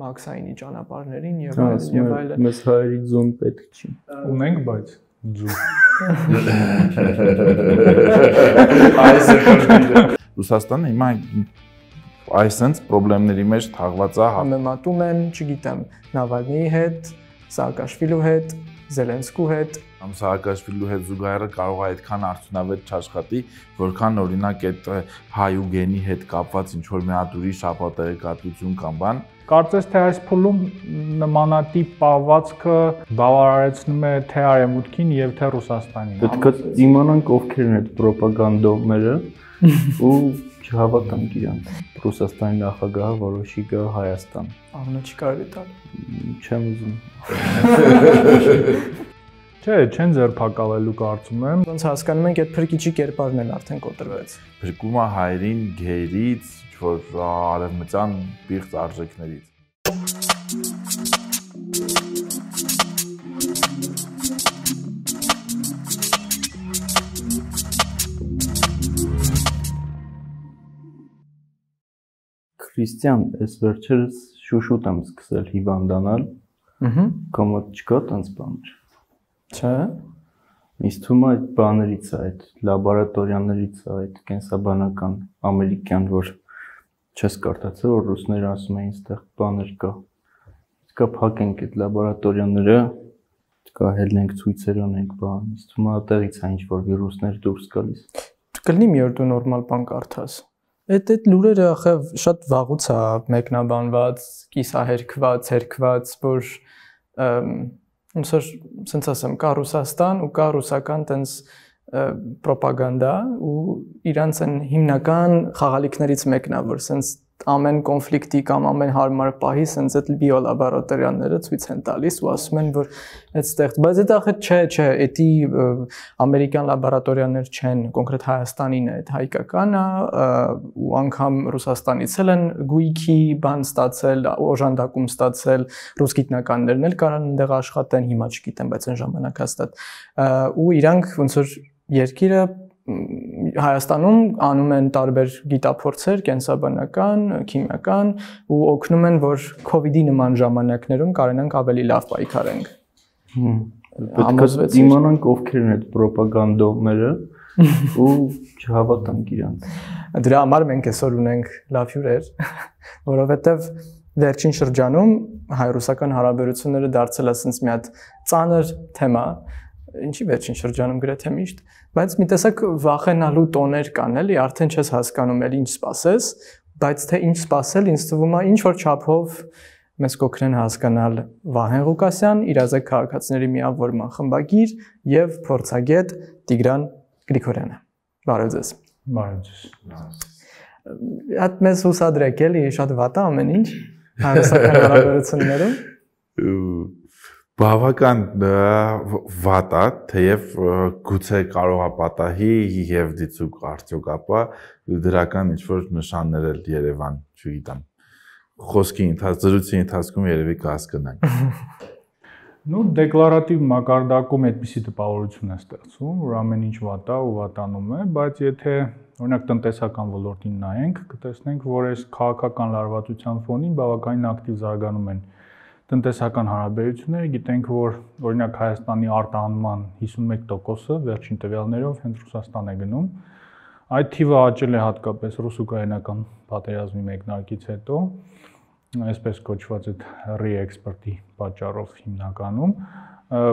մաքսայինի ճանապարհներին եւ հա, այլն եւ այլն։ Մեզ հայերի ձոն պետք չի։ Ունենք, բայց ձու։ Այս երկրները Ռուսաստանը հիմա այսենց խնդրումների մեջ թաղված է համեմատում են, չգիտեմ, Նավալնիի հետ, Սաակաշվիլու հետ, Զելենսկու հետ։ Ամ Սաակաշվիլու հետ զուգահեռը կարող է այդքան արդյունավետ չաշխատի, որքան օրինակ այդ հայուգենի հետ կապված ինչ որ մի հատ ուրիշ ապատեղեկատվություն կամ բան, Կարծես թե այս փուլում նմանատիպ պահվածքը բավարարեցնում է թե Արևմուտքին եւ թե Ռուսաստանին։ Պետք է իմանանք ովքեր են այդ ռոպագանդոմերը ու չհավատանք իրանք։ Ռուսաստանի նախագահը որոշի գա Հայաստան։ Ամենը չկարելի տալ։ Չեմ ուզում։ Չէ, չեն ձերբակալելու կարծում եմ։ Ոնց հասկանում ենք, այդ փրկիչի կերպարն էլ արդեն կոտրվեց։ Փրկումը հայրին գերից, որ արևմտյան բիղծ արժեքներից։ Քրիստիան, ես վերջերս շուշուտ եմ սկսել հիվանդանալ։ Ահա։ Կոմոդ չկա տենց բաներ։ Չէ։ Ինձ թվում է այդ բաներից է, այդ լաբորատորիաներից է, այդ կենսաբանական ամերիկյան, որ չես կարդացել, որ ռուսները ասում էին, այստեղ բաներ կա։ Իսկ փակենք այդ լաբորատորիաները, կա հելնենք ցույցեր ունենք, բան, իսկ թվում է այդտեղից է ինչ որ վիրուսներ դուրս գալիս։ Կլինի մի օր դու նորմալ բան կարդաս։ Այդ այդ լուրերը ախե շատ վաղուց է մեկնաբանված, կիսահերքված, հերքված, որ ոնց որ ասեմ, կա Ռուսաստան ու կա ռուսական տենց ռոպագանդա ու իրանց են հիմնական խաղալիքներից մեկն է որ սենց ամեն կոնֆլիկտի կամ ամեն հարմար պահի սենց այդ բիոլաբորատորիաները ցույց են տալիս ու ասում են որ այդտեղ բայց դա խը չէ չէ էդի ամերիկյան լաբորատորիաներ չեն կոնկրետ հայաստանին է այդ հայկականն է ու անգամ ռուսաստանից էլ են գույքի բան ստացել օժանդակում ստացել ռուս գիտնականներն էլ կարան այնտեղ աշխատեն հիմա չգիտեմ բայց այն ժամանակ հաստատ ու իրանք ոնց որ երկիրը Հայաստանում անում են տարբեր գիտափորձեր, կենսաբանական, քիմիական ու օգնում են, որ կ ូវ իդի նման ժամանակներում կարենանք ավելի լավ պայքարենք։ Պետք է իմանանք ովքեր են այդ ռոպագանդոմերը ու չհավատանք իրանց։ Դրա համար մենք այսօր ունենք լավ հյուրեր, որովհետև վերջին շրջանում հայ-ռուսական հարաբերությունները դարձել է ասենց մի հատ ծանր թեմա, ինչի վերջին շրջանում գրեթե միշտ, բայց մի տեսակ վախենալու տոներ կան, էլի, արդեն չես հասկանում էլ ինչ սпасես, բայց թե ինչ սпасել, ինձ թվում է ինչ որ չափով մեզ կօգնեն հասկանալ Վահեն Ղուկասյան, իրազեկ քաղաքացիների միավորման խմբագիր եւ փորձագետ Տիգրան Գրիգորյանը։ Բարև ձեզ։ Բարև ձեզ։ Հատ մեզ հուսադրեք էլի շատ վատ է ամեն ինչ հարցական հարաբերություններում։ բավական վատ է, թեև գուցե կարողա պատահի եւ դիցուկ արդյոք ապա դրական ինչ որ նշաններ էլ Երևան, չգիտեմ։ Խոսքի ընթաց, զրույցի ընթացքում երևի կհասկանանք։ Ну դեկլարատիվ մակարդակում այդպիսի տպավորություն է ստեղծում, որ ամեն ինչ վատա ու վատանում է, բայց եթե օրինակ տնտեսական ոլորտին նայենք, կտեսնենք, որ այս քաղաքական լարվածության ֆոնին բավականին ակտիվ զարգանում են տնտեսական հարաբերությունները, գիտենք, որ օրինակ Հայաստանի արտահանման 51%-ը վերջին տվյալներով հենց Ռուսաստան է գնում։ Այդ թիվը աճել է հատկապես ռուս-ուկրաինական պատերազմի մեկնարկից հետո, այսպես կոչված այդ re-export-ի պատճառով հիմնականում,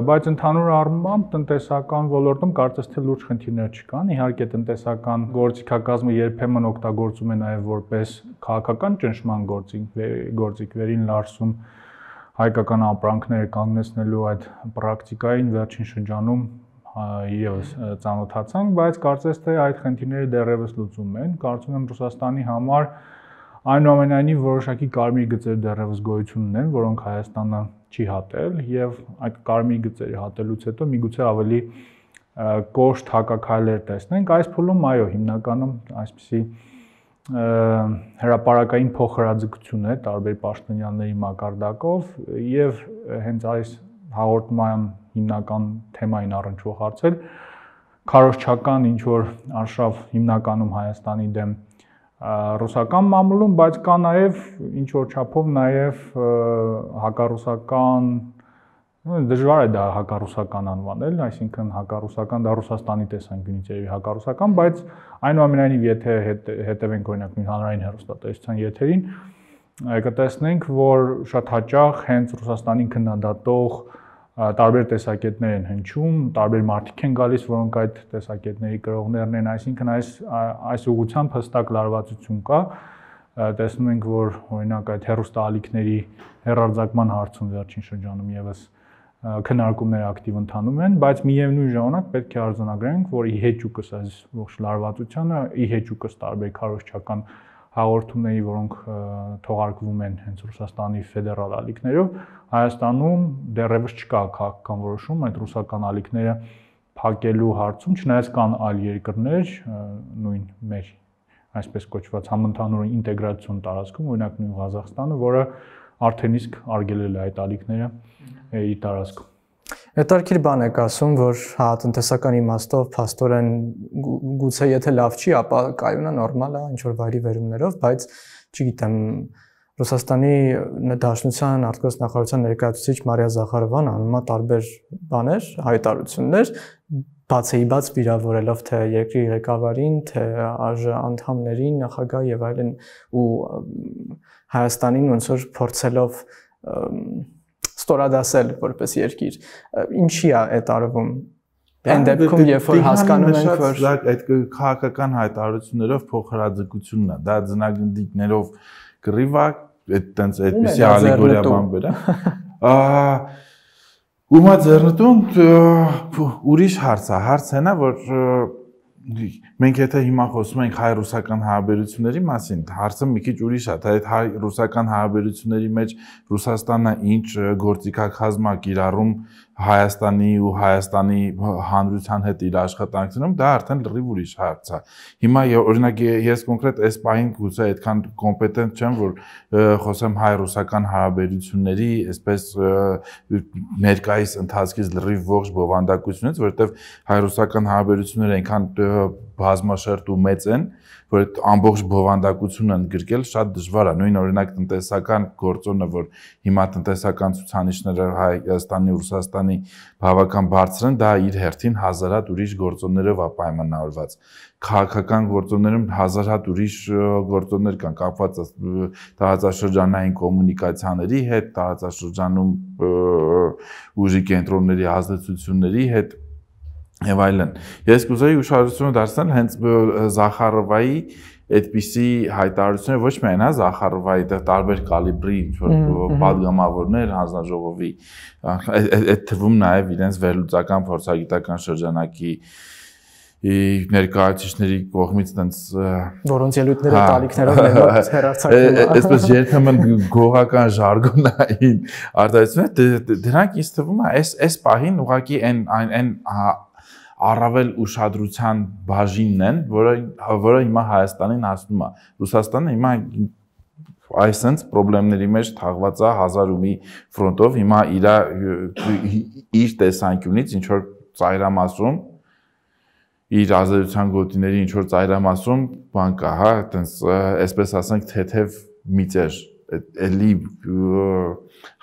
բայց ընդհանուր առմամբ տնտեսական ոլորտում կարծես թե լուրջ խնդիրներ չկան։ Իհարկե տնտեսական գործիքակազմը երբեմն օգտագործում է նաև որպես քաղաքական ճնշման գործիք, գործիք վերին լարսում հայկական ապրանքները կանգնեցնելու այդ պրակտիկային վերջին շրջանում իևս ծանոթացանք, բայց կարծես թե այդ խնդիրները դեռևս լուծում են։ Կարծում եմ Ռուսաստանի համար այնուամենայնիվ որոշակի կարմիր գծեր դեռևս գոյություն ունեն, որոնք Հայաստանը չի հատել եւ այդ կարմիր գծերի հատելուց հետո միգուցե ավելի կոշտ հակակայլեր տեսնենք։ Այս փուլում այո, հիմնականում այսպիսի հրաապարակային փոխհրաձգություն է տարբեր պաշտոնյաների մակարդակով եւ հենց այս հաղորդման հիմնական թեմային առնչվող հարցեր քարոշչական ինչ որ արշավ հիմնականում Հայաստանի դեմ ռուսական մամուլում, բայց կա նաեւ ինչ որ չափով նաեւ հակառուսական դժվար է դա հակառուսական անվանել, այսինքն հակառուսական դա Ռուսաստանի տեսանկյունից երևի հակառուսական, բայց այնուամենայնիվ եթե հետևենք օրինակ մի հանրային հերոստատեսության եթերին, կտեսնենք, որ շատ հաճախ հենց Ռուսաստանին քննադատող տարբեր տեսակետներ են հնչում, տարբեր մարդիկ են գալիս, որոնք այդ տեսակետների կրողներն են, այսինքն այս այս ուղությամբ հստակ լարվածություն կա, տեսնում ենք, որ օրինակ այդ հերոստալիքների հերարձակման հարցում վերջին շրջանում եւս եվ քննարկումները ակտիվ ընթանում են, բայց միևնույն ժամանակ պետք է արձանագրենք, որ իհեճուկս այս ողջ լարվածությունը, իհեճուկս տարբեր քարոշչական հաղորդումների, որոնք թողարկվում են հենց Ռուսաստանի ֆեդերալ ալիքներով, Հայաստանում դեռևս չկա քաղաքական որոշում այդ ռուսական ալիքները փակելու հարցում, չնայած կան այլ երկրներ, նույն մեր այսպես կոչված համընդհանուր ինտեգրացիոն տարածքում, օրինակ նույն Ղազախստանը, որը որ արդեն իսկ արգելել է այդ ալիքները իր տարածքում։ Հետարքիր բան եք ասում, որ հա տնտեսական իմաստով փաստորեն գուցե եթե լավ չի, ապա կայունը նորմալ է ինչ որ վայրի վերումներով, բայց չգիտեմ Ռուսաստանի Դաշնության արտգործնախարարության ներկայացուցիչ Մարիա Զախարովան անում է տարբեր բաներ, հայտարարություններ, բացեի բաց վիրավորելով թե երկրի ղեկավարին, թե ԱԺ անդամներին, նախագահ եւ այլն ու Հայաստանին ոնց որ փորձելով ստորադասել որպես երկիր։ Ինչի է այդ արվում։ Այն դեպքում, երբ որ հասկանում ենք, որ դա այդ քաղաքական հայտարարություններով փոխհարաձգությունն է, դա ձնագնդիկներով գրիվա, այդ տենց այդպիսի ալեգորիա բան բերա։ Ահա Գումա ձեռնտուն ուրիշ հարց է, հարցն է, որ Մենք եթե հիմա խոսում ենք հայ-ռուսական հարաբերությունների մասին, հարցը մի քիչ ուրիշ է, թե այդ հայ-ռուսական հարաբերությունների մեջ Ռուսաստանը ինչ գործիքակազմ է կիրառում Հայաստանի ու Հայաստանի հանրության հետ իր աշխատանքներում, դա արդեն լրիվ ուրիշ հարց է։ Հիմա օրինակ ես կոնկրետ այս պահին գուցե այդքան կոմպետենտ չեմ, որ խոսեմ հայ-ռուսական հարաբերությունների այսպես ներկայիս ընթացքից լրիվ ողջ բովանդակությունից, որովհետև հայ-ռուսական հարաբերությունները այնքան բազմաշերտ ու մեծ են, որ այդ ամբողջ բովանդակությունը ընդգրկել շատ դժվար է։ Նույն օրինակ տնտեսական գործոնը, որ հիմա տնտեսական ցուցանիշները Հայաստանի ու Ռուսաստանի բավական բարձր են, դա իր հերթին հազար հատ ուրիշ գործոններով ապայմանավորված։ Քաղաքական գործոններում հազար հատ ուրիշ գործոններ կան, կապված տարածաշրջանային կոմունիկացիաների հետ, տարածաշրջանում ուժի կենտրոնների ազդեցությունների հետ, հետ եւ այլն։ Ես կուզեի ուշադրությունը դարձնել հենց Զախարովայի այդպիսի հայտարարությունը ոչ միայն հա Զախարովայի դա տարբեր կալիբրի ինչ-որ падգամավորներ հանձնաժողովի այդ թվում նաև իրենց վերլուծական փորձագիտական շրջանակի ներկայացիչների կողմից տենց որոնց ելույթները հա, տալիքներով ներող հա, հերարցակում հա, այսպես երբեմն գողական ժարգոնային արտահայտությունը դե, դե, դրանք ինձ թվում է այս այս պահին ուղղակի այն այն այն առավել ուշադրության բաժինն են, որը որը հիմա Հայաստանին հասնում է։ Ռուսաստանը հիմա այսպես խնդրումների մեջ թաղված է հազար ու մի ֆրոնտով, հիմա իր իր տեսանկյունից ինչ որ ծայրամասում իր ազերության գոտիների ինչ որ ծայրամասում բան կա, հա, այտենց այսպես ասենք թեթև միծեր, էլի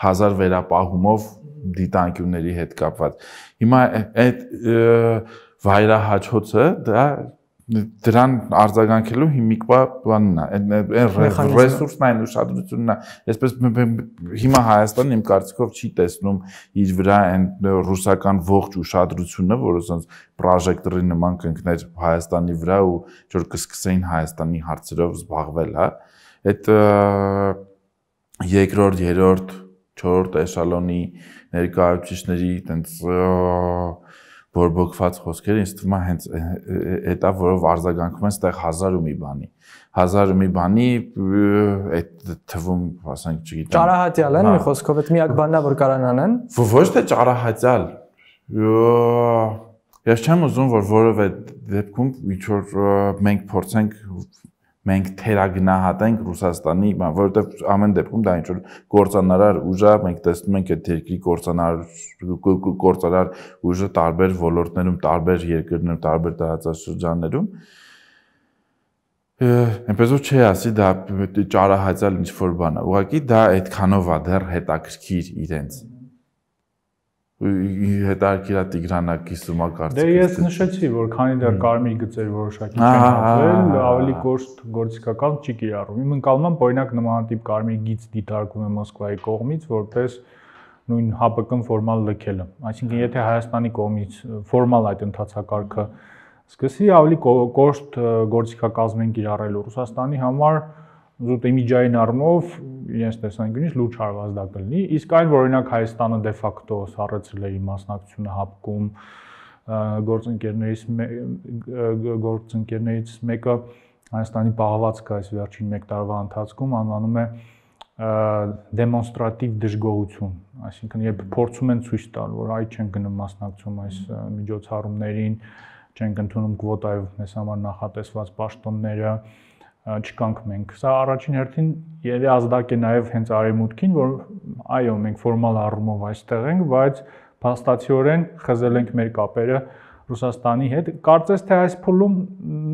հազար վերապահումով դիտանկյունների հետ կապված։ Հիմա այդ վայրահաչոցը դա դրան արձագանքելու հիմիկվա բանն է այն այն ռեսուրսն այն ուշադրությունն է այսպես հիմա Հայաստանն իմ կարծիքով չի տեսնում իր վրա այն ռուսական ողջ ուշադրությունը որը ասած պրոժեկտորի նման կընկներ Հայաստանի վրա ու որ կսկսեին Հայաստանի հարցերով զբաղվել հա այդ երկրորդ երրորդ 4 էշալոնի ներկայացուցիչների տենց բորբոքված խոսքերը ինձ թվում է հենց էտա, որով արձագանքում են այդտեղ 1000 ու մի բանի։ 1000 ու մի բանի այդ թվում, ասենք, չգիտեմ։ Ճարահատյալ են մի հա։ խոսքով, այդ միակ բանն է, որ կարան անեն։ Ոչ թե ճարահատյալ։ Ես չեմ ուզում, որ որևէ դեպքում ինչ որ մենք փորձենք մենք թերագնահատենք Ռուսաստանի, որովհետև ամեն դեպքում դա ինչ որ գործանարար ուժ է, մենք տեսնում ենք այդ երկրի գործանար գործարար ուժը տարբեր ոլորտներում, տարբեր երկրներում, տարբեր տարածաշրջաններում այնպես որ չի ասի դա ճարահայցալ ինչ որ բան է։ Ուղղակի դա այդքանով է դեռ հետաքրքիր իրենց հետաքրքիր է Տիգրանակի սումակարծքը։ Դե ես նշեցի, որ քանի դեռ կարմիր գծեր որոշակի չեն հաղթել, ավելի կոշտ գործիքական չի կիրառվում։ Իմ ընկալման օրինակ նմանատիպ կարմիր գիծ դիտարկում է Մոսկվայի կողմից, որպես նույն ՀԱՊԿ-ն ֆորմալ լքելը։ Այսինքն եթե Հայաստանի կողմից ֆորմալ այդ ընթացակարգը սկսի, ավելի կոշտ գործիքակազմ են կիրառելու Ռուսաստանի համար, զուտ իմիջային առումով իրենց տեսանկյունից լուրջ հարվածակ կլինի, իսկ այն, որ օրինակ Հայաստանը դե ֆակտո սառեցրել է իր մասնակցությունը հապկում գործընկերներից գործընկերներից մեկը Հայաստանի պահվածքը այս վերջին 1 տարվա ընթացքում անվանում է դեմոնստրատիվ դժգոհություն, այսինքն երբ փորձում են ցույց տալ, որ այ չեն գնում մասնակցում այս միջոցառումներին, չենք ընդունում կվոտայով մեզ համար նախատեսված պաշտոնները, չկանք մենք։ Սա առաջին հերթին երազդակ է նաև հենց արևմուտքին, որ այո, մենք ֆորմալ առումով այստեղ ենք, բայց փաստացիորեն խզել ենք մեր կապերը Ռուսաստանի հետ։ Կարծես թե այս փուլում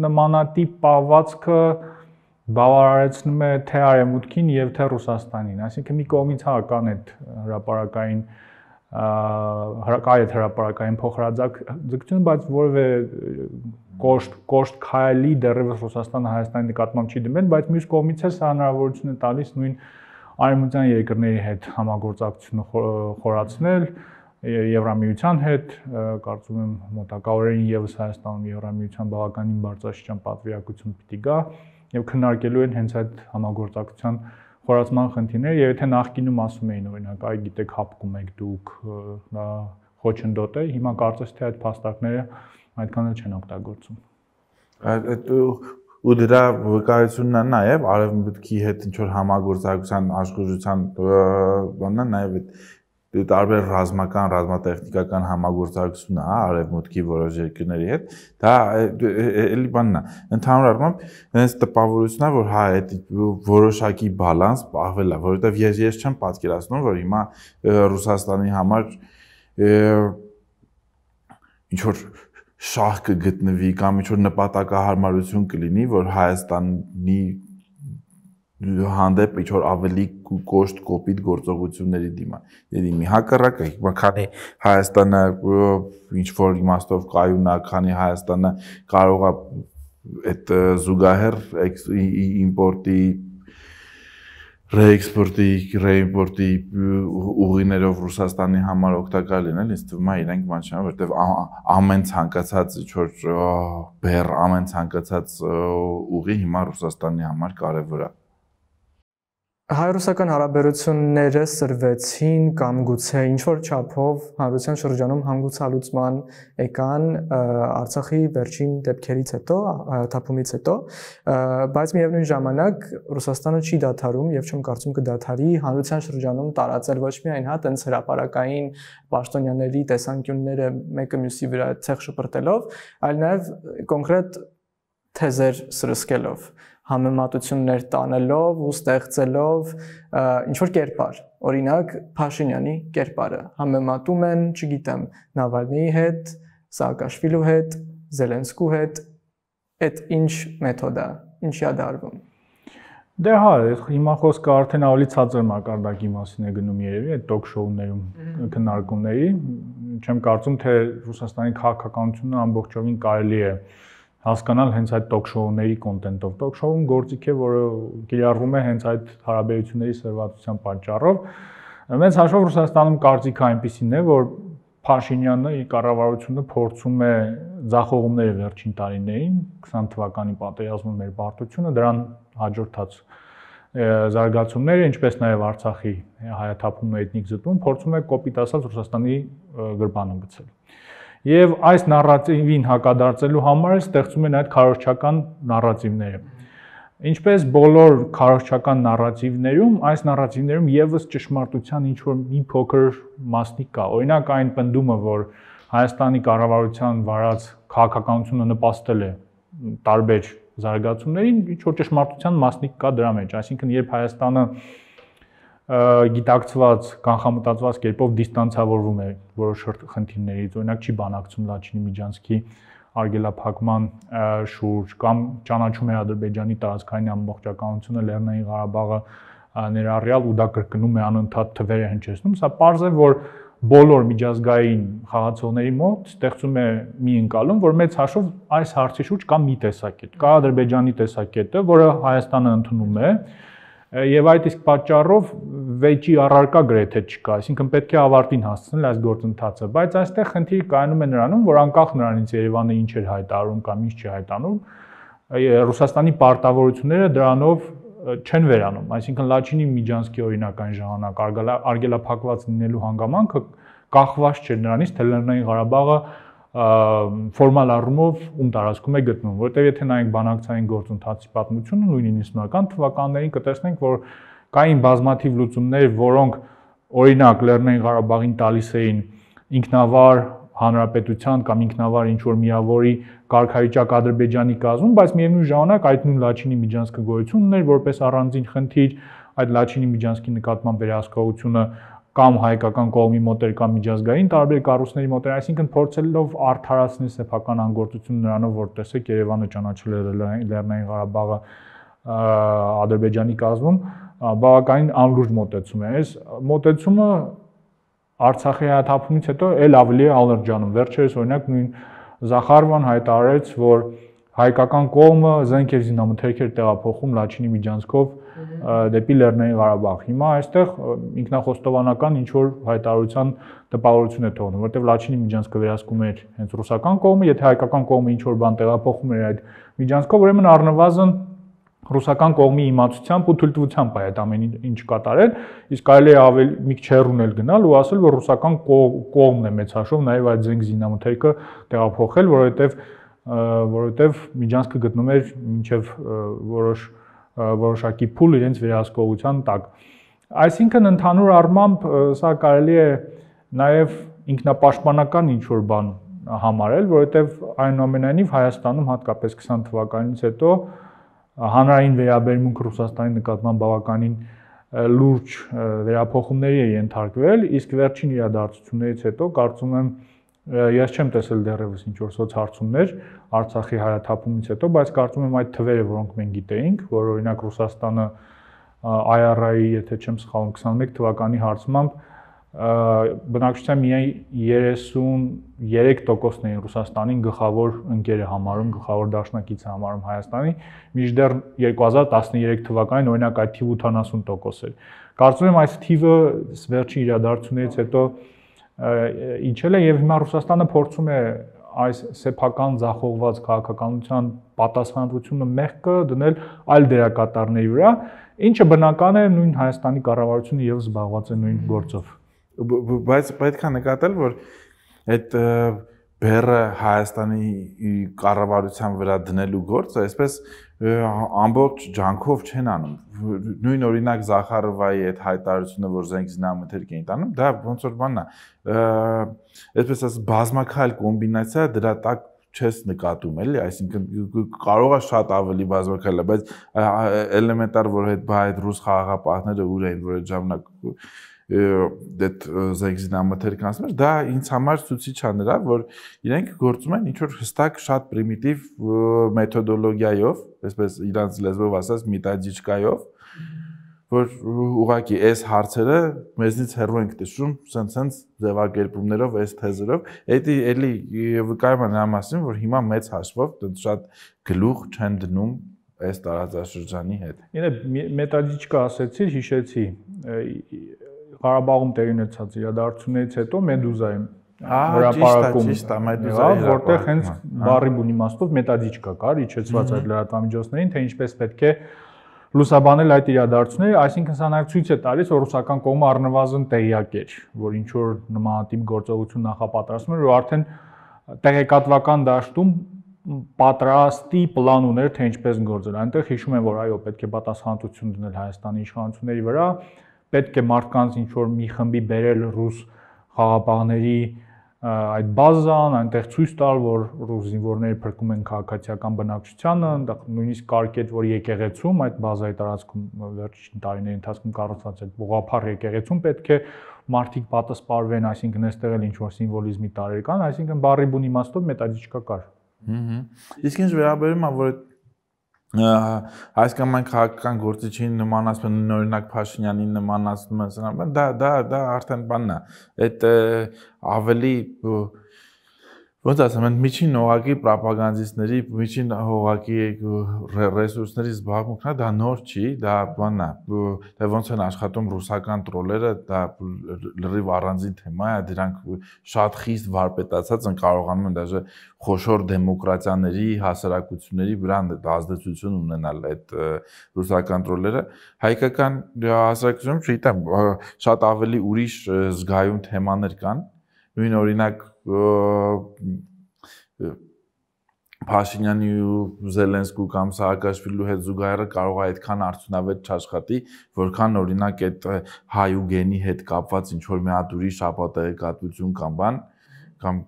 նմանատիպ պահվածքը բավարարեցնում է թե արևմուտքին եւ թե Ռուսաստանին։ Այսինքն մի կողմից հա կան այդ հրաապարակային հա, հրակայ այդ հրաապարակային փոխհարաձակություն, բայց որևէ կոշտ կոշտ քայլի դեռևս Ռուսաստանը Հայաստանի նկատմամբ չի դիմել, բայց մյուս կողմից էլ սա հնարավորություն է տալիս նույն արևմտյան երկրների հետ համագործակցությունը խորացնել Եվրամիության հետ, կարծում եմ մոտակա օրերին եւս Հայաստանում Եվրամիության բավականին բարձրաշրջան պատվիրակություն պիտի գա եւ քննարկելու են հենց այդ համագործակցության խորացման խնդիրներ եւ եթե նախկինում ասում էին օրինակ այ գիտեք հապկում եք դուք նա խոչընդոտ է հիմա կարծես թե այդ փաստարկները այդքան էլ չեն օգտագործում այդ ու դրա վկայությունն է նաև արևմուտքի հետ ինչ որ համագործակցության աշխուժության բանն է նաև այդ Դե տարբեր ռազմական, ռազմատեխնիկական համագործակցությունն է, արևմուտքի որոշ երկրների հետ, դա էլի բանն է։ Ընդհանուր առմամբ հենց տպավորությունն է, որ հա այդ որոշակի բալանս պահվել է, որովհետև ես ես չեմ պատկերացնում, որ հիմա Ռուսաստանի համար ինչ որ շահ կգտնվի կամ ինչ որ նպատակահարմարություն կլինի, որ Հայաստանի հանդեպ ինչ որ ավելի կոշտ կոպիտ գործողությունների դիմաց։ Դերի մի հակառակը, հիմա քանի Հայաստանը ինչ որ իմաստով կայունա, քանի Հայաստանը կարող է այդ զուգահեռ իմպորտի ռեէքսպորտի, ռեիմպորտի ուղիներով Ռուսաստանի համար օգտակար լինել, ինձ թվում է իրենք մանչան, որտեվ ամեն ցանկացած ինչ որ բեր, ամեն ցանկացած ուղի հիմա Ռուսաստանի համար կարևոր է հայ-ռուսական հարաբերությունները սրվեցին կամ գուցե ինչ որ չափով հանրության շրջանում հանգուցալուծման եկան Արցախի վերջին դեպքերից հետո, թափումից հետո, բայց միևնույն ժամանակ Ռուսաստանը չի դադարում եւ չեմ կարծում կդադարի հանրության շրջանում տարածել ոչ միայն հա տենց հրաապարական պաշտոնյաների տեսանկյունները մեկը մյուսի վրա ցեղ շպրտելով, այլ նաեւ կոնկրետ թեզեր սրսկելով։ Ա, համեմատություններ տանելով ու ստեղծելով ինչ որ կերպար։ Օրինակ Փաշինյանի կերպարը համեմատում են, չգիտեմ, Նավալնիի հետ, Սաակաշվիլու հետ, Զելենսկու հետ, այդ ինչ մեթոդ է, ինչիա դարվում։ Դե հա, հիմա խոսքը արդեն ավելի ցածր մակարդակի մասին է գնում երևի այդ տոկ շոուներում քննարկումների։ Չեմ կարծում, թե Ռուսաստանի քաղաքականությունը ամբողջովին կարելի է հասկանալ հենց այդ տոքշոուների կոնտենտով։ Տոքշոուն գործիք է, որը կիրառվում է հենց այդ հարաբերությունների սրվածության պատճառով։ Մեծ հաշվով Ռուսաստանում կարծիքը այնպեսին է, որ Փաշինյանը իր կառավարությունը փորձում է ձախողումները վերջին տարիներին 20 թվականի պատերազմում մեր բարդությունը դրան հաջորդած զարգացումները, ինչպես նաև Արցախի հայաթափումն ու էթնիկ զտում փորձում է կոպիտ ասած Ռուսաստանի գրպանում գցել եւ այս նարատիվին հակադարձելու համար ստեղծում են այդ քարոշչական նարատիվները։ Ինչպես բոլոր քարոշչական նարատիվներում, այս նարատիվներում եւս ճշմարտության ինչ որ մի փոքր մասնիկ կա։ Օրինակ այն պնդումը, որ Հայաստանի կառավարության վարած քաղաքականությունը նպաստել է տարբեր զարգացումներին, ինչ որ ճշմարտության մասնիկ կա դրա մեջ, այսինքն երբ Հայաստանը գիտակցված, կանխամտածված կերպով դիստանցավորվում է որոշ խնդիրներից, օրինակ չի բանակցում Լաչինի Միջանցքի արգելափակման շուրջ կամ ճանաչում է Ադրբեջանի տարածքային ամբողջականությունը Լեռնային Ղարաբաղը ներառյալ ու դա կրկնում է անընդհատ թվերը հնչեցնում, սա պարզ է որ բոլոր միջազգային խաղացողների մոտ ստեղծում է մի ընկալում, որ մեծ հաշվով այս հարցի շուրջ կա մի տեսակետ։ Կա Ադրբեջանի տեսակետը, որը Հայաստանը ընդունում է, Եվ այդ իսկ պատճառով վեճի առարկա գրեթե չկա, այսինքն պետք է ավարտին հասցնել այս գործընթացը, բայց այստեղ խնդիրը կայանում է նրանում, որ անկախ նրանից Երևանը ինչ էր հայտարարում կամ ինչ չհայտանում, Ռուսաստանի պարտավորությունները դրանով չեն վերանում, այսինքն Լաչինի Միջանսկի օրինակային ժամանակ արգելափակված լինելու հանգամանքը կախված չէ նրանից, թե Լեռնային Ղարաբաղը ֆորմալ առումով ում տարածքում է գտնվում, որովհետև եթե նայենք բանակցային գործընթացի պատմությունը նույն 90-ական թվականներին կտեսնենք, որ կային բազմաթիվ լուծումներ, որոնք օրինակ Լեռնային Ղարաբաղին տալիս էին ինքնավար հանրապետության կամ ինքնավար ինչ որ միավորի ղարքայճակ Ադրբեջանի կազմում, բայց միևնույն ժամանակ այդ նույն Լաչինի միջանցքը գոյություն ուներ որպես առանձին խնդիր, այդ Լաչինի միջանցքի նկատմամբ վերահսկողությունը կամ հայկական կողմի մոտ էր կամ միջազգային տարբեր կառույցների մոտ էր, այսինքն փորձելով արդարացնել սեփական անգործությունը նրանով, որ տեսեք Երևանը ճանաչել է Լեռնային Ղարաբաղը Ադրբեջանի կազմում, բավականին անլուրջ մոտեցում է։ Այս մոտեցումը Արցախի հաթափումից հետո ել ավելի է ալերջանում։ Վերջերս օրինակ նույն Զախարովան հայտարարեց, որ հայկական կողմը զենքեր զինամթերքեր տեղափոխում Լաչինի միջանցքով դեպի Լեռնային Ղարաբաղ։ Հիմա այստեղ ինքնախոստովանական ինչ որ հայտարարության տպավորություն է թողնում, որտեղ Լաչինի միջանցքը վերահսկում էր հենց ռուսական կողմը, եթե հայկական կողմը ինչ որ բան տեղափոխում էր այդ միջանցքով, ուրեմն առնվազն ռուսական կողմի իմացությամբ ու թույլտվությամբ է այդ ամեն ինչ կատարել, իսկ կարելի է ավել մի քիչ հեռունել գնալ ու ասել, որ ռուսական կողմն է մեծ հաշվով նաև այդ զենք զինամթերքը տեղափոխել, որովհետև որովհետև միջանցքը գտնում էր մինչև որոշ որոշակի փուլ իրենց վերահսկողության տակ։ Այսինքն ընդհանուր առմամբ սա կարելի է նաև ինքնապաշտպանական ինչ որ բան համարել, որովհետև այնուամենայնիվ Հայաստանում հատկապես 20 թվականից հետո հանրային վերաբերմունք Ռուսաստանի նկատմամբ բավականին լուրջ վերափոխումների է ենթարկվել, իսկ վերջին իրադարձություններից հետո կարծում եմ ես չեմ տեսել դեռևս ինչ որ սոցհարցումներ Արցախի հայաթափումից հետո, բայց կարծում եմ այդ թվերը, որոնք մենք գիտեինք, որ օրինակ Ռուսաստանը IRA-ի, եթե չեմ սխալվում, 21 թվականի հարցմամբ բնակչության միայն 33%-ն էին Ռուսաստանին գլխավոր ընկերը համարում, գլխավոր դաշնակիցը համարում Հայաստանի, միջդեռ 2013 թվականին օրինակ այդ թիվը 80% էր։ Կարծում եմ այս թիվը վերջին իրադարձություններից հետո և, իջել է եւ հիմա Ռուսաստանը փորձում է այս սեփական ձախողված քաղաքականության պատասխանատվությունը մեղքը դնել այլ դերակատարների վրա, ինչը բնական է նույն Հայաստանի կառավարությունը եւ զբաղված է նույն գործով։ Բայց պետք է նկատել, որ այդ և, բերը Հայաստանի կառավարության վրա դնելու գործը, այսպես ամբողջ ջանքով չեն անում։ Նույն օրինակ Զախարովայի այդ հայտարարությունը, որ զենք զինամթերք էին տանում, դա ոնց որ բանն է։ Այսպես ասած բազմակայլ կոմբինացիա դրա տակ չես նկատում էլի, այսինքն կարող է շատ ավելի բազմակայել, բայց էլեմենտար որ այդ բայդ ռուս խաղաղապահները ուր էին, որ այդ ժամանակ այդ զեգզինամթեր կանցմեր, դա ինձ համար ցույցի չա նրա, որ իրենք գործում են ինչ որ հստակ շատ պրիմիտիվ մեթոդոլոգիայով, այսպես իրանց լեզվով ասած միտաջիչկայով, որ ուղղակի այս հարցերը մեզնից հեռու ենք տեսնում, ցենց-ցենց ձևակերպումներով, այս թեզերով, էդի էլի վկայում նա մասին, որ հիմա մեծ հաշվով դեռ շատ գլուխ չեն դնում այս տարածաշրջանի հետ։ Ինը մետադիչկա ասեցի, հիշեցի Ղարաբաղում տեղի ունեցած իրադարձություններից հետո Մեդուզայում հրապարակում ճիշտ է մեդուզայի որտեղ հենց հա, հա։ բարի բունի մասով մետադիչկա կար իջեցված այդ լրատվամիջոցներին թե ինչպես պետք է լուսաբանել այդ իրադարձությունները, այսինքն սա նաև ցույց է տալիս, որ ռուսական կողմը առնվազն տեղյակ էր, որ ինչ որ նմանատիպ գործողություն նախապատրաստում էր, որ արդեն տեղեկատվական դաշտում պատրաստի պլան ուներ, թե ինչպես գործել։ Այնտեղ հիշում են, որ այո, պետք է պատասխանատվություն դնել Հայաստանի իշխանությունների վրա, պետք է մարդկանց ինչ որ մի խմբի բերել ռուս խաղապահների այդ բազան, այնտեղ ցույց տալ, որ ռուս զինվորները փրկում են քաղաքացիական բնակչությանը, նույնիսկ կարկետ, որ եկեղեցում այդ բազայի տարածքում վերջին տարիների ընթացքում կառուցված այդ բողափար եկեղեցում պետք է մարդիկ պատասխանեն, այսինքն այստեղ էլ ինչ որ սիմվոլիզմի տարեր կան, այսինքն բարի բուն իմաստով մետադիչկա կար։ Հհհ։ Իսկ ինչ վերաբերում է որ այդ այս կամ այն քաղաքական գործիչին նմանացումը նորինակ Փաշինյանին նմանացումը սրանն դա դա դա արդեն բանն է այդ ավելի և, ոնց ասեմ, այն միջին հողակի ռոպագանդիստների, միջին հողակի ռեսուրսների զբաղմունքն է, դա նոր չի, դա բանն է։ Դե ոնց են աշխատում ռուսական տրոլերը, դա լրիվ առանձին թեմա է, դրանք շատ խիստ վարպետացած են կարողանում են դաժե խոշոր դեմոկրատիաների, հասարակությունների վրա ազդեցություն ունենալ այդ ռուսական տրոլերը։ Հայկական հասարակությունում չգիտեմ, շատ ավելի ուրիշ զգայուն թեմաներ կան նույն օրինակ Փաշինյանի ու Զելենսկու կամ Սաակաշվիլու հետ զուգահեռը կարող է այդքան արդյունավետ չաշխատի, որքան օրինակ այդ հայուգենի հետ կապված ինչ որ մի հատ ուրիշ ապատեգատություն կամ բան կամ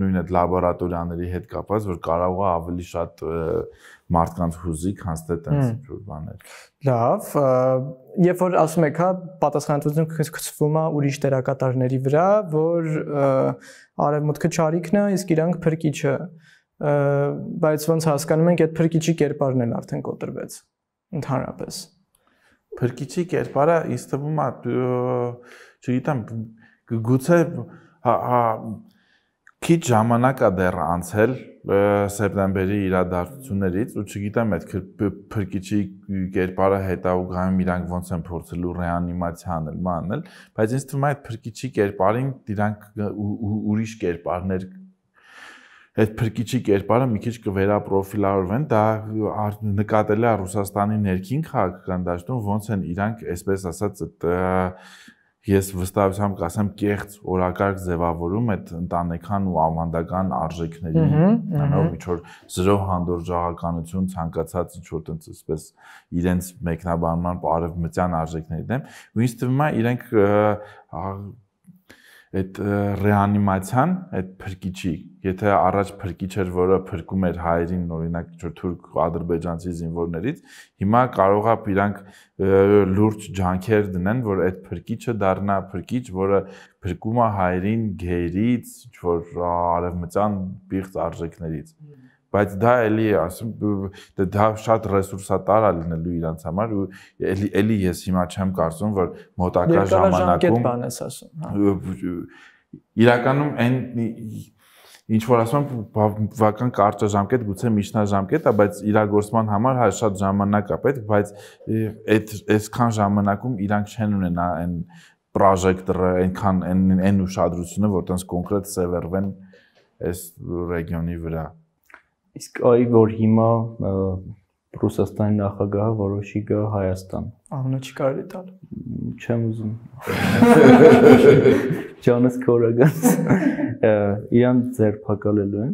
նույն այդ լաբորատորիաների հետ կապված, որ կարող է ավելի շատ և, մարդկանց հուզի, քան թե տենց բաներ։ Լավ, երբ որ ասում եք, հա, պատասխանատվությունը գցվում է ուրիշ դերակատարների վրա, որ արևմուտքը ճարիքն է, իսկ իրանք փրկիչը, բայց ոնց հասկանում ենք, այդ փրկիչի կերպարն էլ արդեն կոտրվեց ընդհանրապես։ Փրկիչի կերպարը ինձ թվում է, չգիտեմ, գուցե հա, հա քիչ ժամանակ է դեռ անցել, սեպտեմբերի իրադարձություններից ու չգիտեմ այդ փրկիչի կերպարը հետաուգայում իրանք ոնց են փորձելու ռեանիմացիան էլ մանել, բայց ինձ թվում է այդ փրկիչի կերպարին իրանք ուրիշ կերպարներ այդ փրկիչի կերպարը մի քիչ կվերապրոֆիլավորվեն, դա նկատել է Ռուսաստանի ներքին քաղաքական դաշտում ոնց են իրանք, այսպես ասած, այդ ես վստահությամբ կասեմ կեղծ օրակարգ ձևավորում այդ ընտանեկան ու ավանդական արժեքների նայով ինչ որ զրո հանդուրժողականություն ցանկացած ինչ որ տենց այսպես իրենց մեկնաբանման արևմտյան արժեքների դեմ ու ինձ թվում է իրենք այդ ռեանիմացիան այդ փրկիչի եթե առաջ փրկիչ էր, որը փրկում էր հայերին, օրինակ, ինչ-որ թուրք ադրբեջանցի զինվորներից, հիմա կարող է իրանք լուրջ ջանքեր դնեն, որ այդ փրկիչը դառնա փրկիչ, որը փրկում է հայերին գերից, ինչ-որ արևմտյան պիղծ արժեքներից։ Բայց դա էլի, ասում, դա շատ ռեսուրսատար է լինելու իրանց համար ու էլի էլի ես հիմա չեմ կարծում, որ մոտակա ժամանակում հա։ Իրականում այն ինչ որ ասում բավական կարճաժամկետ գուցե միջնաժամկետ է, բայց իրագործման համար հա շատ ժամանակ է պետք, բայց այդ այսքան ժամանակում իրանք չեն ունենա այն պրոյեկտորը, այնքան այն այն ուշադրությունը, որ տոնց կոնկրետ սևերվեն այս ռեգիոնի վրա։ Իսկ այ որ հիմա Ռուսաստանի նախագահը որոշի գա Հայաստան։ Անունը չկարելի տալ։ Չեմ ուզում։ Ջանես Քորագանց։ Իրան ձերբակալելու են։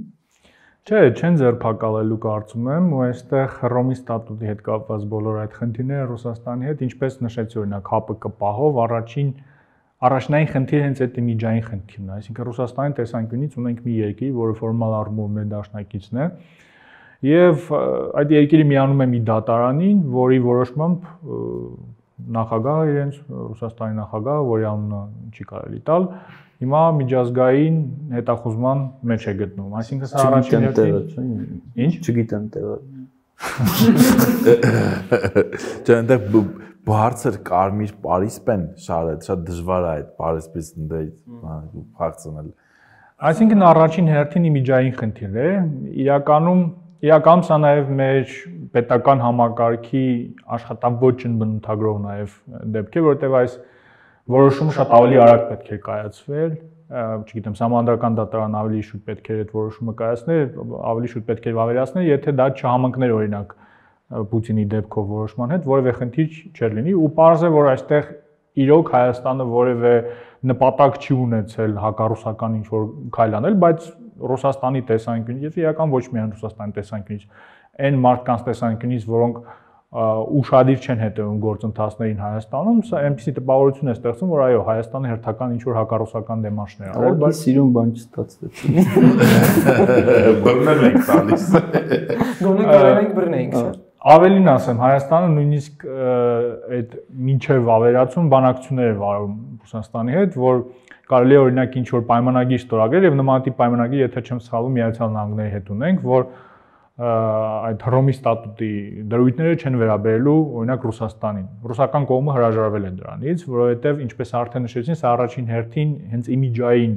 Չէ, չեն ձերբակալելու կարծում եմ, ու այստեղ Հռոմի ստատուտի հետ կապված բոլոր այդ խնդիրները Ռուսաստանի հետ, ինչպես նշեցի օրինակ ՀԱՊԿ պահով առաջին առաջնային խնդիրը հենց այդ իմիջային խնդիրն է, այսինքն Ռուսաստանի տեսանկյունից ունենք մի երկիր, որը ֆորմալ առումով մեր դաշնակիցն է, եւ այդ երկիրը միանում է մի դատարանին, որի որոշմամբ նախագահը իրենց Ռուսաստանի նախագահը, որի անունը չի կարելի տալ, հիմա միջազգային հետախուզման մեջ է գտնվում։ Այսինքն սա առաջին հերթին ինչ չգիտեմ տեղը։ Չէ, այնտեղ բարձր կարմիր Փարիսպեն շարած, շատ դժվար է այդ Փարիսպես դեի փակցնել։ Այսինքն առաջին հերթին իմիջային խնդիր է։ Իրականում Իրականում սա նաև մեր պետական համակարգի աշխատավոճն բնութագրող նաև դեպք է, որովհետև այս որոշումը շատ ավելի արագ պետք է կայացվել, չգիտեմ, համանդրական դատարան ավելի շուտ պետք էր այդ որոշումը կայացնել, ավելի շուտ պետք էր վավերացնել, եթե դա չհամընկներ օրինակ Պուտինի դեպքով որոշման հետ, որևէ խնդիր չէր լինի ու պարզ է, որ այստեղ իրոք Հայաստանը որևէ նպատակ չի ունեցել հակառուսական ինչ որ քայլ անել, բայց Ռուսաստանի տեսանկյունից, եթե իրական ոչ միայն Ռուսաստանի տեսանկյունից, այն մարդկանց տեսանկյունից, որոնք ուշադիր չեն հետևում գործընթացներին Հայաստանում, սա այնպեսի տպավորություն է ստեղծում, որ այո, Հայաստանը հերթական ինչ որ հակառուսական դեմարշներ արել, բայց սիրուն բան չստացվեց։ Բռնել ենք տալիս։ Գոնե կարենենք բռնենք սա։ Ավելին ասեմ, Հայաստանը նույնիսկ այդ մինչև ավերացում բանակցություններ է վարում Ռուսաստանի հետ, որ կարելի է օրինակ ինչ որ պայմանագիր ստորագրել եւ նման տիպ պայմանագիր, եթե չեմ սխալվում, Միացյալ Նահանգների հետ ունենք, որ այդ Հռոմի ստատուտի դրույթները չեն վերաբերելու օրինակ Ռուսաստանին։ Ռուսական կողմը հրաժարվել է դրանից, որովհետեւ ինչպես արդեն նշեցին, սա առաջին հերթին հենց իմիջային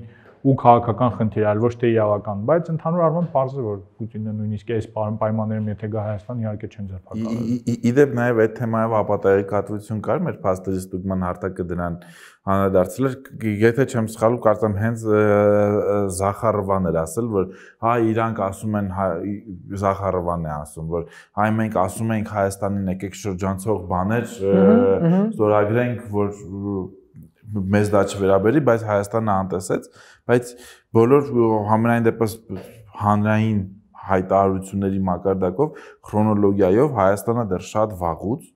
ու քաղաքական խնդիր, այլ ոչ թե իրավական, բայց ընդհանուր առմամբ պարզ է, որ Պուտինը նույնիսկ այս պայմաններում եթե գա Հայաստան, իհարկե չեն ձերբակալել։ Իդեպ նաև այդ թեմայով ապատայեկատվություն կար մեր փաստերի ստուգման հարտակը դրան անդրադարձել էր, եթե չեմ սխալու, կարծեմ հենց Զախարովան էր ասել, որ հա իրանք ասում են հա-, Զախարովան է ասում, որ հայ մենք ասում ենք Հայաստանին եկեք շրջանցող բաներ ստորագրենք, որ մեզ դա չվերաբերի, բայց Հայաստանը անտեսեց, բայց բոլոր համենայն դեպս հանրային հայտարարությունների մակարդակով քրոնոլոգիայով Հայաստանը դեռ շատ վաղուց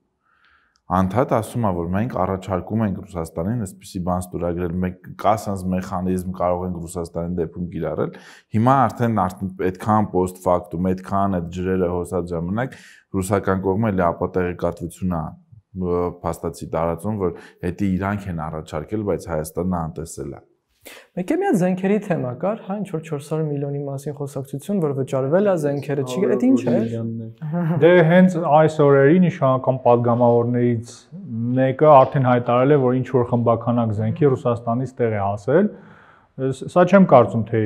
անդադ ասում է, որ մենք առաջարկում ենք Ռուսաստանին այսպիսի բան ստորագրել, մեկ կասանս մեխանիզմ կարող ենք Ռուսաստանի դեպքում կիրառել։ Հիմա արդեն այդքան post factum, այդքան այդ ջրերը հոսած ժամանակ ռուսական կողմը լապա տեղեկատվություն է փաստացի տարածում, որ հետի իրանք են առաջարկել, բայց Հայաստանն անտեսել է։ Մեկ է միա զենքերի թեմա կար, հա ինչ որ 400 միլիոնի մասին խոսակցություն, որ վճարվել է զենքերը, չի դա ինչ է։ Դե հենց այս օրերի նշանական падգամավորներից մեկը արդեն հայտարարել է, որ ինչ որ խմբականակ զենքի Ռուսաստանից տեղ է հասել, Սա չեմ կարծում, թե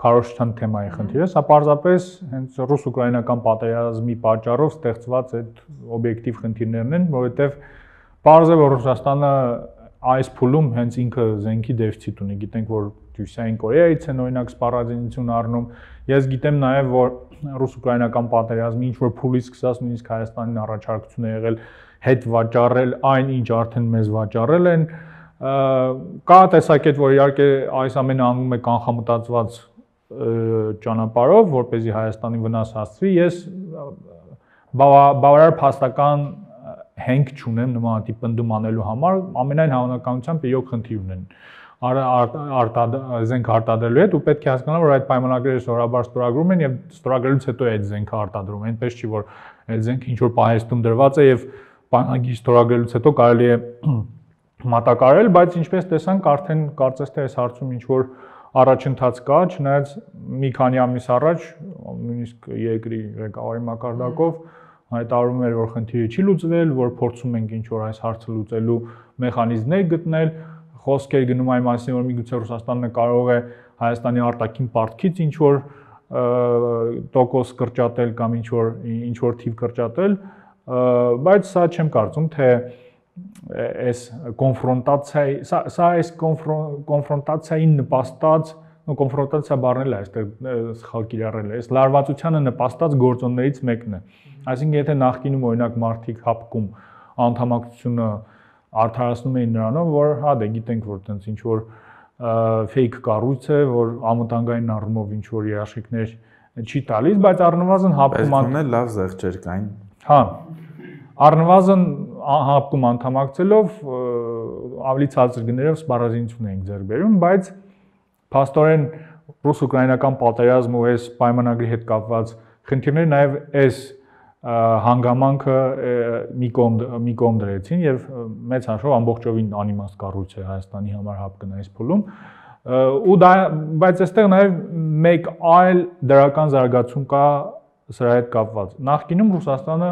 քարոշչության թեմայի խնդիր է, սա պարզապես հենց ռուս-ուկրաինական պատերազմի պատճառով ստեղծված այդ օբյեկտիվ խնդիրներն են, որովհետև պարզ է, որ Ռուսաստանը այս փուլում հենց ինքը զենքի դեֆիցիտ ունի։ Գիտենք, որ Հյուսիսային Կորեայից են օրինակ սպառազինություն առնում։ Ես գիտեմ նաև, որ ռուս-ուկրաինական պատերազմի ինչ որ փուլից սկսած նույնիսկ Հայաստանին առաջարկություն է եղել հետ վաճառել այն, ինչ արդեն մեզ վաճառել են, են կա տեսակետ, որ իհարկե այս ամենը անում է կանխամտածված ճանապարհով, որ เป զի Հայաստանի վնաս հասցվի։ Ես բավարար փաստական հենք չունեմ նմանատիպ ընդդում անելու համար, ամենայն հավանականությամբ իրոք խնդիր ունեն արտադ զենք արտադրելու հետ ու պետք է հասկանալ որ այդ պայմանագրերը սովորաբար ստորագրում են եւ ստորագրելուց հետո այդ զենքը արտադրում են, այնպես չի որ այդ զենքը ինչ որ պահեստում դրված է եւ պայմանագիր ստորագրելուց հետո կարելի է մատակարել, բայց ինչպես տեսանք, արդեն կարծես թե այս հարցում ինչ որ առաջընթաց կա, չնայած մի քանի ամիս առաջ նույնիսկ երկրի ղեկավարի մակարդակով հայտարարում էր, որ խնդիրը չի լուծվել, որ փորձում ենք ինչ որ այս հարցը լուծելու մեխանիզմներ գտնել, խոսքեր գնում այն մասին, որ միգուցե Ռուսաստանը կարող է Հայաստանի արտաքին պարտքից ինչ որ տոկոս կրճատել կամ ինչ որ ինչ որ թիվ կրճատել, բայց սա չեմ կարծում, թե այս կոնֆրոնտացիայի սա սա այս կոնֆրոնտացիային նպաստած կոնֆրոնտացիա բառն էլ է այստեղ սխալ կիրառել է այս լարվածությանը նպաստած գործոններից մեկն է այսինքն եթե նախկինում օրինակ մարտիկ հապկում անդամակցությունը արդարացնում էին նրանով որ հա դե գիտենք որ տենց ինչ որ fake կառույց է որ ամտանգային առումով ինչ որ երաշխիքներ չի տալիս բայց առնվազն հապկման լավ զեղչեր կային հա առնվազն հապկում անդամակցելով ավելի ցածր գներով սպառազինություն էինք ձեռք բերում, բայց փաստորեն ռուս-ուկրաինական պատերազմը ու այս պայմանագրի հետ կապված խնդիրները նաև այս հանգամանքը մի կողմ մի կողմ դրեցին եւ մեծ հաշվով ամբողջովին անիմաստ կառույց է Հայաստանի համար հապկն այս փուլում ու դա բայց այստեղ նաև մեկ այլ դրական զարգացում կա սրա հետ կապված նախկինում Ռուսաստանը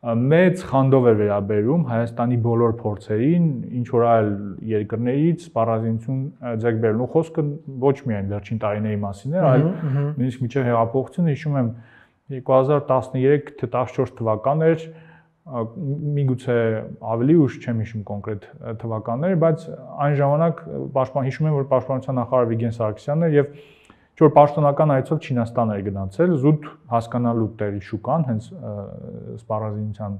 մեծ խանդով էր վերաբերում Հայաստանի բոլոր փորձերին, ինչ որ այլ երկրներից սպառազինություն ձեռքբերելու խոսքը ոչ միայն վերջին տարիների մասին էր, այլ նույնիսկ միջև հեղափոխությունը հիշում եմ 2013 թե 14 թվականն էր, միգուցե ավելի ուշ չեմ հիշում կոնկրետ թվականները, բայց այն ժամանակ պաշտպան հիշում եմ, որ պաշտպանության նախարար Վիգեն Սարգսյանն էր եւ և Ինչ որ պաշտոնական այցով Չինաստան էր գնացել, զուտ հասկանալու տեղի շուկան, հենց սպառազինության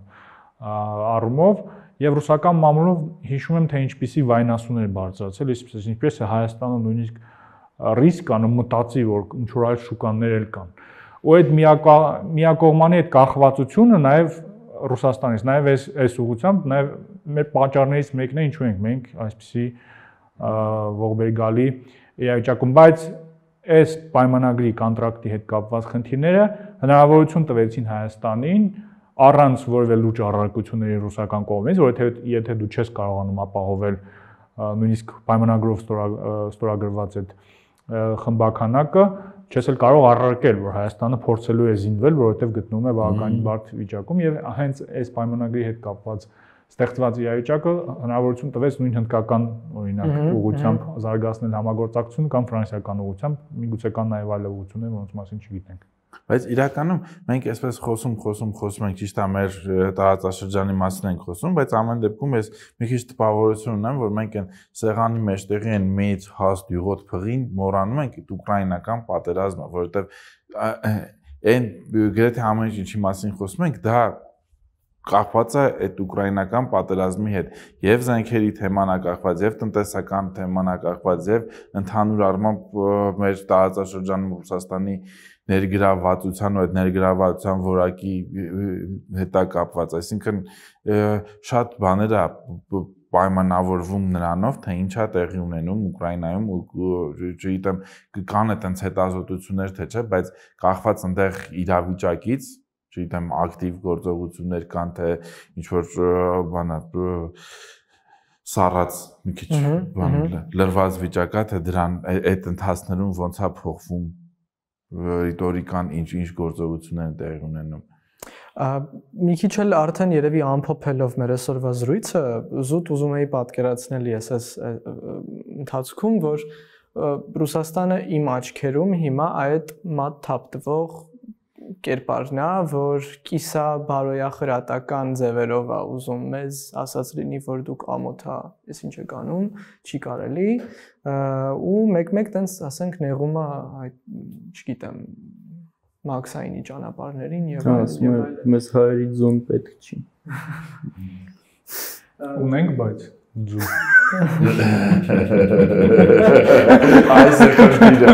առումով եւ ռուսական մամուլով հիշում եմ թե ինչպիսի վայնասուն էր բարձրացել, իսկ ինչպես է Հայաստանը նույնիսկ ռիսկ կան մտածի, որ ինչ որ այլ շուկաներ էլ կան։ Ու այդ միակողմանի այդ կախվածությունը նաեւ Ռուսաստանից, նաև այս այս ուղությամբ նաև մեր պատճառներից մեկն է ինչու ենք մենք այսպիսի ողբերգալի իրավիճակում, բայց այս պայմանագրի կոնտրակտի հետ կապված խնդիրները հնարավորություն տվեցին Հայաստանին առանց որևէ լուրջ առարկությունների ռուսական կողմից, որովհետեւ եթե դու չես կարողանում ապահովել նույնիսկ պայմանագրով ստորագրված այդ խմբականակը, չես էլ կարող առարկել, որ Հայաստանը փորձելու է զինվել, որովհետև գտնվում է բավականին բարդ վիճակում եւ հենց այս պայմանագրի հետ կապված ստեղծված իրավիճակը հնարավորություն տվեց նույն հնդկական օրինակ ուղությամբ զարգացնել համագործակցություն կամ ֆրանսիական ուղությամբ, միգուցե կան նաև այլ ուղություններ, որոնց մասին չգիտենք։ Բայց իրականում մենք այսպես խոսում, խոսում, խոսում ենք, ճիշտ է, մեր տարածաշրջանի մասին ենք խոսում, բայց ամեն դեպքում ես մի քիչ տպավորություն ունեմ, որ մենք այն սեղանի մեջտեղի այն մեծ հաստ յուղոտ փղին մոռանում ենք ուկրաինական պատերազմը, որովհետև այն գրեթե ամեն ինչի մասին խոսում ենք, դա կապված է այդ ուկրաինական պատերազմի հետ եւ զենքերի թեման ակախված եւ տնտեսական թեման ակախված եւ ընդհանուր առմամբ մեր տարածաշրջանում Ռուսաստանի ներգրավվածության ու այդ ներգրավվածության որակի հետ կապված այսինքն շատ բաներ է պայմանավորվում նրանով, թե ինչ է տեղի ունենում Ուկրաինայում ու չգիտեմ կան այդտենց հետազոտություններ թե չէ, բայց կախված այնտեղ իրավիճակից չգիտեմ, ակտիվ գործողություններ կան թե ինչ որ բանա սառած մի քիչ բան լրված վիճակա թե դրան այդ ընթացներում ոնց է փոխվում ռիտորիկան ինչ ինչ գործողություններ տեղի ունենում մի քիչ էլ արդեն երևի ամփոփելով մեր այսօրվա զրույցը զուտ ուզում եի պատկերացնել ես այս ընթացքում որ Ռուսաստանը իմ աչքերում հիմա այդ մատ թափտվող կերպարն է, որ կիսա բարոյախրատական ձևերով է ուզում մեզ ասած լինի, որ դուք ամոթա, ես ինչ է կանում, չի կարելի, ու մեկ-մեկ տենց ասենք նեղում է այդ, չգիտեմ, մաքսայինի ճանապարհներին եւ հա, այլն։ Մեզ հայերի ձոն պետք չի։ Ունենք, բայց ձու։ Այս է քրտիրը։